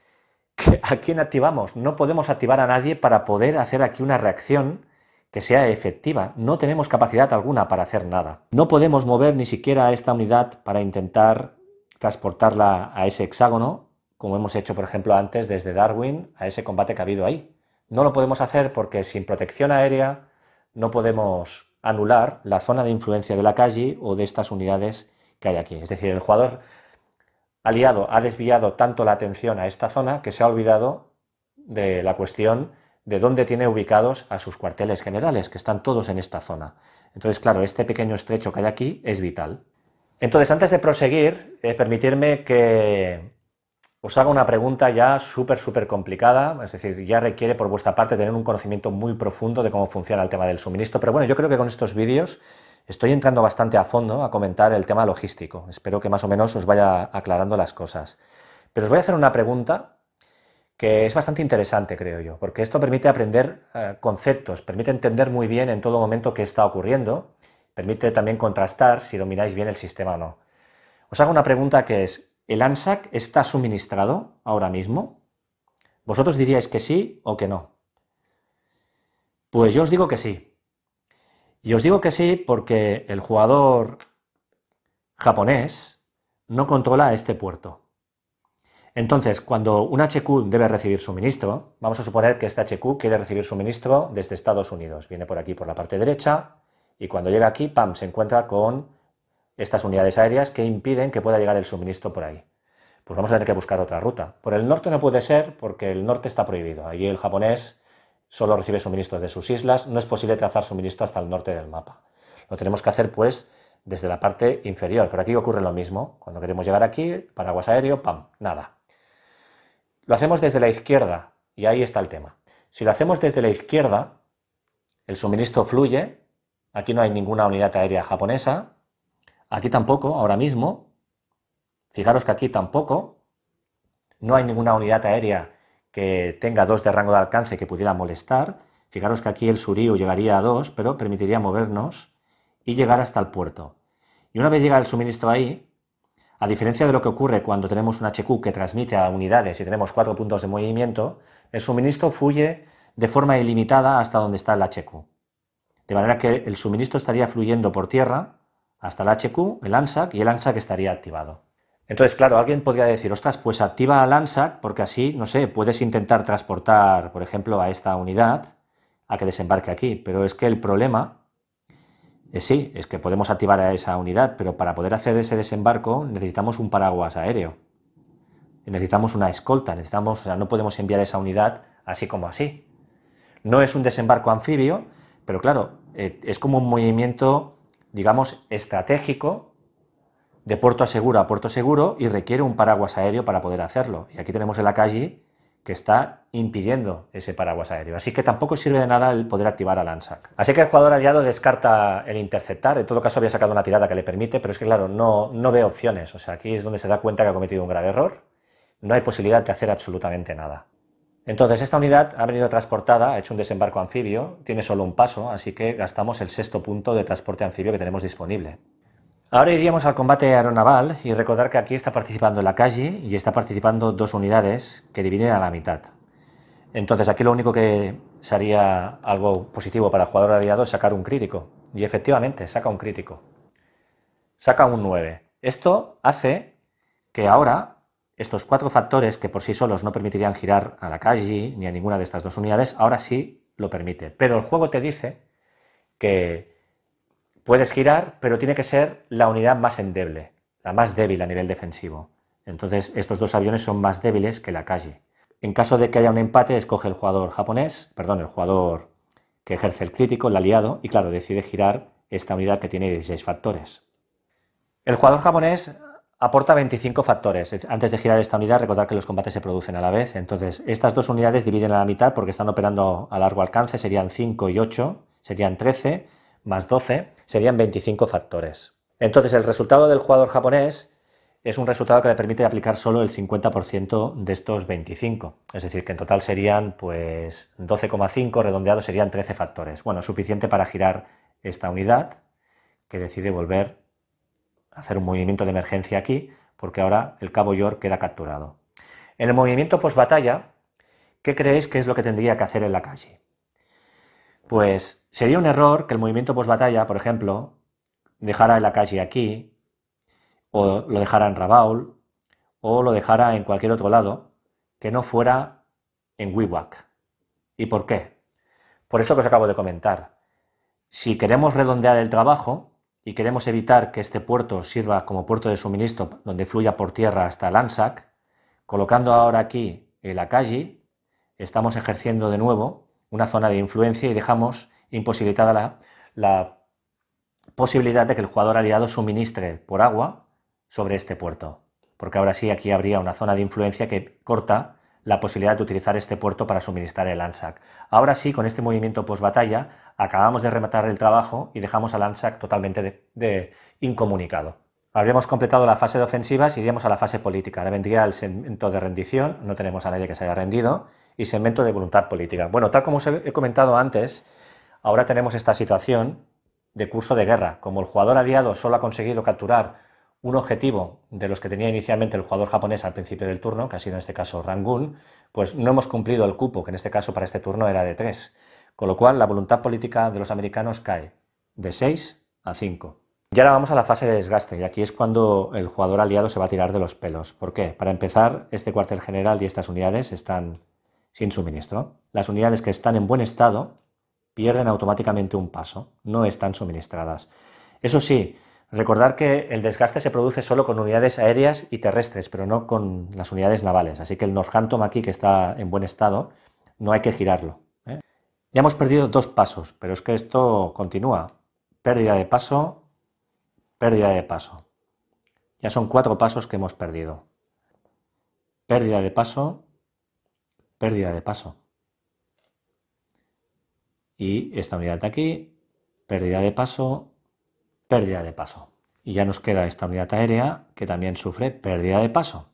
que a quién activamos. No podemos activar a nadie para poder hacer aquí una reacción que sea efectiva. No tenemos capacidad alguna para hacer nada. No podemos mover ni siquiera a esta unidad para intentar transportarla a ese hexágono, como hemos hecho, por ejemplo, antes desde Darwin a ese combate que ha habido ahí. No lo podemos hacer porque sin protección aérea no podemos anular la zona de influencia de la calle o de estas unidades que hay aquí. Es decir, el jugador aliado ha desviado tanto la atención a esta zona que se ha olvidado de la cuestión de dónde tiene ubicados a sus cuarteles generales, que están todos en esta zona. Entonces, claro, este pequeño estrecho que hay aquí es vital. Entonces, antes de proseguir, eh, permitirme que os hago una pregunta ya súper, súper complicada, es decir, ya requiere por vuestra parte tener un conocimiento muy profundo de cómo funciona el tema del suministro, pero bueno, yo creo que con estos vídeos estoy entrando bastante a fondo a comentar el tema logístico, espero que más o menos os vaya aclarando las cosas. Pero os voy a hacer una pregunta que es bastante interesante, creo yo, porque esto permite aprender eh, conceptos, permite entender muy bien en todo momento qué está ocurriendo, permite también contrastar si domináis bien el sistema o no. Os hago una pregunta que es, ¿El ANSAC está suministrado ahora mismo? ¿Vosotros diríais que sí o que no? Pues yo os digo que sí. Y os digo que sí porque el jugador japonés no controla este puerto. Entonces, cuando un HQ debe recibir suministro, vamos a suponer que este HQ quiere recibir suministro desde Estados Unidos. Viene por aquí, por la parte derecha, y cuando llega aquí, pam, se encuentra con estas unidades aéreas que impiden que pueda llegar el suministro por ahí. Pues vamos a tener que buscar otra ruta. Por el norte no puede ser porque el norte está prohibido. Allí el japonés solo recibe suministro de sus islas, no es posible trazar suministro hasta el norte del mapa. Lo tenemos que hacer pues desde la parte inferior, pero aquí ocurre lo mismo. Cuando queremos llegar aquí, paraguas aéreo, ¡pam! Nada. Lo hacemos desde la izquierda y ahí está el tema. Si lo hacemos desde la izquierda, el suministro fluye, aquí no hay ninguna unidad aérea japonesa, Aquí tampoco, ahora mismo. Fijaros que aquí tampoco. No hay ninguna unidad aérea que tenga dos de rango de alcance que pudiera molestar. Fijaros que aquí el Suriu llegaría a dos, pero permitiría movernos y llegar hasta el puerto. Y una vez llega el suministro ahí, a diferencia de lo que ocurre cuando tenemos un HQ que transmite a unidades y tenemos cuatro puntos de movimiento, el suministro fluye de forma ilimitada hasta donde está el HQ. De manera que el suministro estaría fluyendo por tierra hasta el HQ, el ANSAC, y el ANSAC estaría activado. Entonces, claro, alguien podría decir, ostras, pues activa al ANSAC porque así, no sé, puedes intentar transportar, por ejemplo, a esta unidad a que desembarque aquí. Pero es que el problema, es eh, sí, es que podemos activar a esa unidad, pero para poder hacer ese desembarco necesitamos un paraguas aéreo. Necesitamos una escolta, necesitamos, o sea, no podemos enviar esa unidad así como así. No es un desembarco anfibio, pero claro, eh, es como un movimiento digamos, estratégico de puerto seguro a puerto seguro y requiere un paraguas aéreo para poder hacerlo. Y aquí tenemos el Akagi que está impidiendo ese paraguas aéreo. Así que tampoco sirve de nada el poder activar al ANSAC. Así que el jugador aliado descarta el interceptar. En todo caso había sacado una tirada que le permite, pero es que claro, no ve opciones. O sea, aquí es donde se da cuenta que ha cometido un grave error. No hay posibilidad de hacer absolutamente nada. Entonces, esta unidad ha venido transportada, ha hecho un desembarco anfibio, tiene solo un paso, así que gastamos el sexto punto de transporte anfibio que tenemos disponible. Ahora iríamos al combate aeronaval y recordar que aquí está participando la calle y está participando dos unidades que dividen a la mitad. Entonces aquí lo único que sería algo positivo para el jugador aliado es sacar un crítico. Y efectivamente, saca un crítico. Saca un 9. Esto hace que ahora estos cuatro factores, que por sí solos no permitirían girar a la calle ni a ninguna de estas dos unidades, ahora sí lo permite. Pero el juego te dice que puedes girar, pero tiene que ser la unidad más endeble, la más débil a nivel defensivo. Entonces, estos dos aviones son más débiles que la calle. En caso de que haya un empate, escoge el jugador japonés, perdón, el jugador que ejerce el crítico, el aliado, y claro, decide girar esta unidad que tiene 16 factores. El jugador japonés aporta 25 factores. Antes de girar esta unidad, recordar que los combates se producen a la vez. Entonces, estas dos unidades dividen a la mitad porque están operando a largo alcance, serían 5 y 8, serían 13, más 12, serían 25 factores. Entonces, el resultado del jugador japonés es un resultado que le permite aplicar solo el 50% de estos 25. Es decir, que en total serían pues 12,5 redondeados, serían 13 factores. Bueno, suficiente para girar esta unidad que decide volver hacer un movimiento de emergencia aquí, porque ahora el cabo York queda capturado. En el movimiento post-batalla, ¿qué creéis que es lo que tendría que hacer en la calle? Pues sería un error que el movimiento post-batalla, por ejemplo, dejara en la calle aquí, o lo dejara en Rabaul, o lo dejara en cualquier otro lado, que no fuera en Wiwak. ¿Y por qué? Por esto que os acabo de comentar. Si queremos redondear el trabajo, y queremos evitar que este puerto sirva como puerto de suministro donde fluya por tierra hasta Lansac, colocando ahora aquí el calle, estamos ejerciendo de nuevo una zona de influencia y dejamos imposibilitada la, la posibilidad de que el jugador aliado suministre por agua sobre este puerto, porque ahora sí aquí habría una zona de influencia que corta la posibilidad de utilizar este puerto para suministrar el ANSAC. Ahora sí, con este movimiento post-batalla, acabamos de rematar el trabajo y dejamos al ANSAC totalmente de, incomunicado. Habríamos completado la fase de ofensivas y iríamos a la fase política. Ahora vendría el segmento de rendición, no tenemos a nadie que se haya rendido, y segmento de voluntad política. Bueno, tal como os he comentado antes, ahora tenemos esta situación de curso de guerra. Como el jugador aliado solo ha conseguido capturar un objetivo de los que tenía inicialmente el jugador japonés al principio del turno, que ha sido en este caso Rangoon, pues no hemos cumplido el cupo, que en este caso para este turno era de 3. Con lo cual la voluntad política de los americanos cae de 6 a 5. Y ahora vamos a la fase de desgaste, y aquí es cuando el jugador aliado se va a tirar de los pelos. ¿Por qué? Para empezar, este cuartel general y estas unidades están sin suministro. Las unidades que están en buen estado pierden automáticamente un paso, no están suministradas. Eso sí, Recordar que el desgaste se produce solo con unidades aéreas y terrestres, pero no con las unidades navales. Así que el Northampton aquí, que está en buen estado, no hay que girarlo. ¿eh? Ya hemos perdido dos pasos, pero es que esto continúa. Pérdida de paso, pérdida de paso. Ya son cuatro pasos que hemos perdido. Pérdida de paso, pérdida de paso. Y esta unidad de aquí, pérdida de paso, pérdida de paso. Y ya nos queda esta unidad aérea que también sufre pérdida de paso.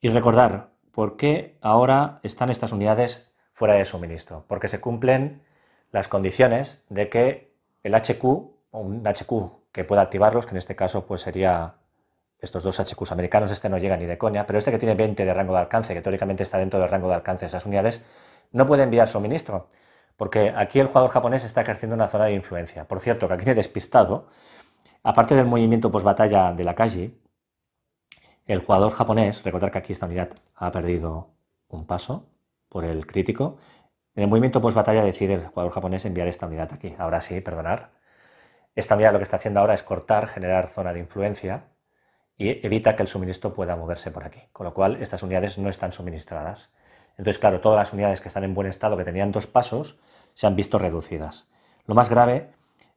Y recordar por qué ahora están estas unidades fuera de suministro. Porque se cumplen las condiciones de que el HQ, un HQ que pueda activarlos, que en este caso pues sería estos dos HQs americanos, este no llega ni de coña, pero este que tiene 20 de rango de alcance, que teóricamente está dentro del rango de alcance de esas unidades, no puede enviar suministro porque aquí el jugador japonés está ejerciendo una zona de influencia. Por cierto, que aquí me he despistado, aparte del movimiento post-batalla de la calle, el jugador japonés, recordar que aquí esta unidad ha perdido un paso por el crítico, en el movimiento post-batalla decide el jugador japonés enviar esta unidad aquí. Ahora sí, perdonar. Esta unidad lo que está haciendo ahora es cortar, generar zona de influencia y evita que el suministro pueda moverse por aquí, con lo cual estas unidades no están suministradas. Entonces, claro, todas las unidades que están en buen estado, que tenían dos pasos, se han visto reducidas. Lo más grave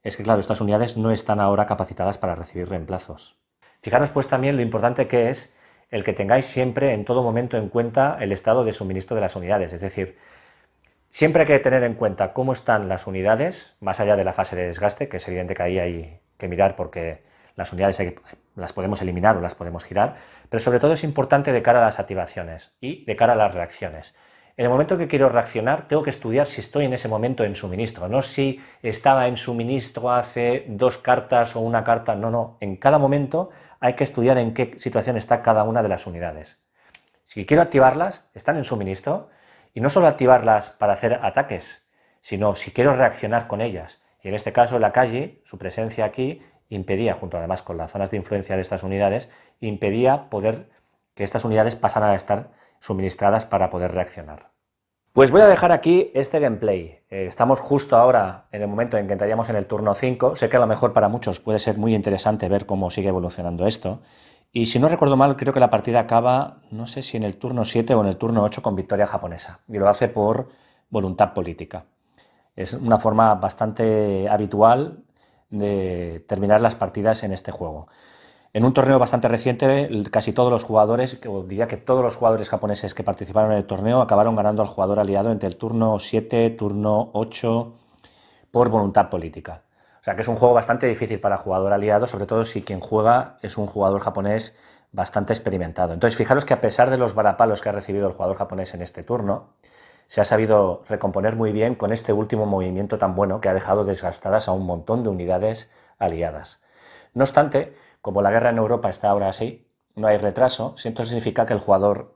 es que, claro, estas unidades no están ahora capacitadas para recibir reemplazos. Fijaros pues también lo importante que es el que tengáis siempre en todo momento en cuenta el estado de suministro de las unidades, es decir, siempre hay que tener en cuenta cómo están las unidades, más allá de la fase de desgaste, que es evidente que ahí hay que mirar porque las unidades hay que las podemos eliminar o las podemos girar, pero sobre todo es importante de cara a las activaciones y de cara a las reacciones. En el momento que quiero reaccionar, tengo que estudiar si estoy en ese momento en suministro, no si estaba en suministro hace dos cartas o una carta, no, no, en cada momento hay que estudiar en qué situación está cada una de las unidades. Si quiero activarlas, están en suministro, y no solo activarlas para hacer ataques, sino si quiero reaccionar con ellas. Y en este caso, la calle, su presencia aquí, impedía, junto además con las zonas de influencia de estas unidades, impedía poder que estas unidades pasaran a estar suministradas para poder reaccionar. Pues voy a dejar aquí este gameplay. Eh, estamos justo ahora en el momento en que entraríamos en el turno 5. Sé que a lo mejor para muchos puede ser muy interesante ver cómo sigue evolucionando esto. Y si no recuerdo mal, creo que la partida acaba, no sé si en el turno 7 o en el turno 8 con victoria japonesa. Y lo hace por voluntad política. Es una forma bastante habitual de terminar las partidas en este juego. En un torneo bastante reciente, casi todos los jugadores, o diría que todos los jugadores japoneses que participaron en el torneo acabaron ganando al jugador aliado entre el turno 7, turno 8, por voluntad política. O sea que es un juego bastante difícil para jugador aliado, sobre todo si quien juega es un jugador japonés bastante experimentado. Entonces, fijaros que a pesar de los varapalos que ha recibido el jugador japonés en este turno, se ha sabido recomponer muy bien con este último movimiento tan bueno que ha dejado desgastadas a un montón de unidades aliadas. No obstante, como la guerra en Europa está ahora así, no hay retraso, esto significa que el jugador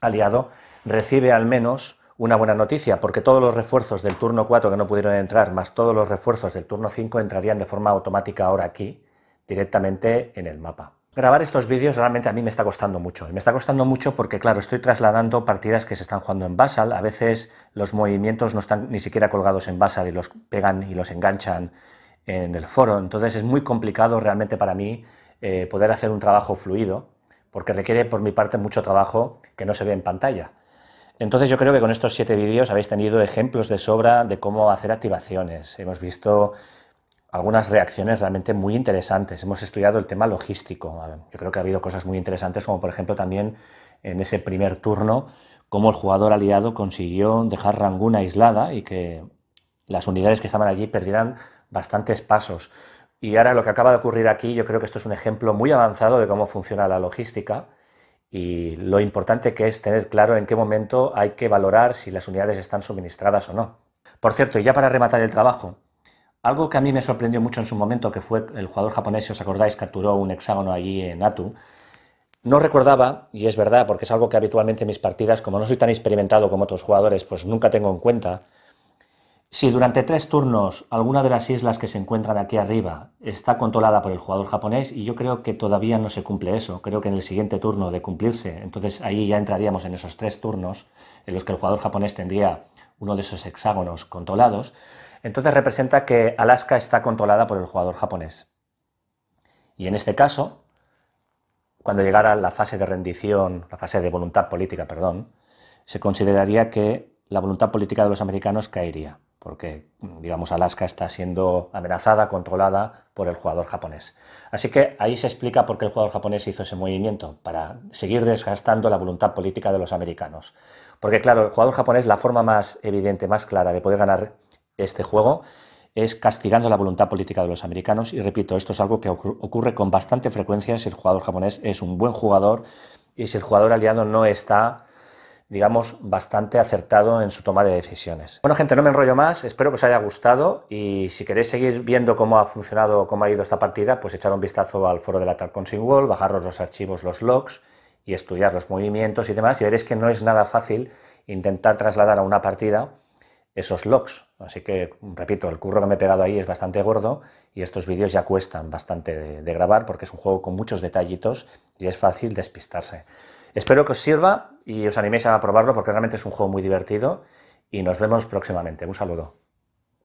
aliado recibe al menos una buena noticia, porque todos los refuerzos del turno 4 que no pudieron entrar, más todos los refuerzos del turno 5 entrarían de forma automática ahora aquí, directamente en el mapa. Grabar estos vídeos realmente a mí me está costando mucho. me está costando mucho porque, claro, estoy trasladando partidas que se están jugando en Basal. A veces los movimientos no están ni siquiera colgados en Basal y los pegan y los enganchan en el foro. Entonces es muy complicado realmente para mí eh, poder hacer un trabajo fluido porque requiere por mi parte mucho trabajo que no se ve en pantalla. Entonces yo creo que con estos siete vídeos habéis tenido ejemplos de sobra de cómo hacer activaciones. Hemos visto algunas reacciones realmente muy interesantes. Hemos estudiado el tema logístico. Yo creo que ha habido cosas muy interesantes, como por ejemplo también en ese primer turno, cómo el jugador aliado consiguió dejar Rangún aislada y que las unidades que estaban allí perdieran bastantes pasos. Y ahora lo que acaba de ocurrir aquí, yo creo que esto es un ejemplo muy avanzado de cómo funciona la logística y lo importante que es tener claro en qué momento hay que valorar si las unidades están suministradas o no. Por cierto, y ya para rematar el trabajo, algo que a mí me sorprendió mucho en su momento, que fue el jugador japonés, si os acordáis, capturó un hexágono allí en Atu. No recordaba, y es verdad, porque es algo que habitualmente en mis partidas, como no soy tan experimentado como otros jugadores, pues nunca tengo en cuenta, si durante tres turnos alguna de las islas que se encuentran aquí arriba está controlada por el jugador japonés, y yo creo que todavía no se cumple eso, creo que en el siguiente turno de cumplirse, entonces ahí ya entraríamos en esos tres turnos en los que el jugador japonés tendría uno de esos hexágonos controlados, entonces representa que Alaska está controlada por el jugador japonés. Y en este caso, cuando llegara la fase de rendición, la fase de voluntad política, perdón, se consideraría que la voluntad política de los americanos caería, porque, digamos, Alaska está siendo amenazada, controlada por el jugador japonés. Así que ahí se explica por qué el jugador japonés hizo ese movimiento, para seguir desgastando la voluntad política de los americanos. Porque, claro, el jugador japonés, la forma más evidente, más clara de poder ganar este juego es castigando la voluntad política de los americanos. Y repito, esto es algo que ocurre con bastante frecuencia si el jugador japonés es un buen jugador y si el jugador aliado no está, digamos, bastante acertado en su toma de decisiones. Bueno, gente, no me enrollo más, espero que os haya gustado y si queréis seguir viendo cómo ha funcionado, cómo ha ido esta partida, pues echar un vistazo al foro de la Tarconsing Wall bajaros los archivos, los logs y estudiar los movimientos y demás y veréis que no es nada fácil intentar trasladar a una partida esos logs. Así que, repito, el curro que me he pegado ahí es bastante gordo y estos vídeos ya cuestan bastante de, grabar porque es un juego con muchos detallitos y es fácil despistarse. Espero que os sirva y os animéis a probarlo porque realmente es un juego muy divertido y nos vemos próximamente. Un saludo.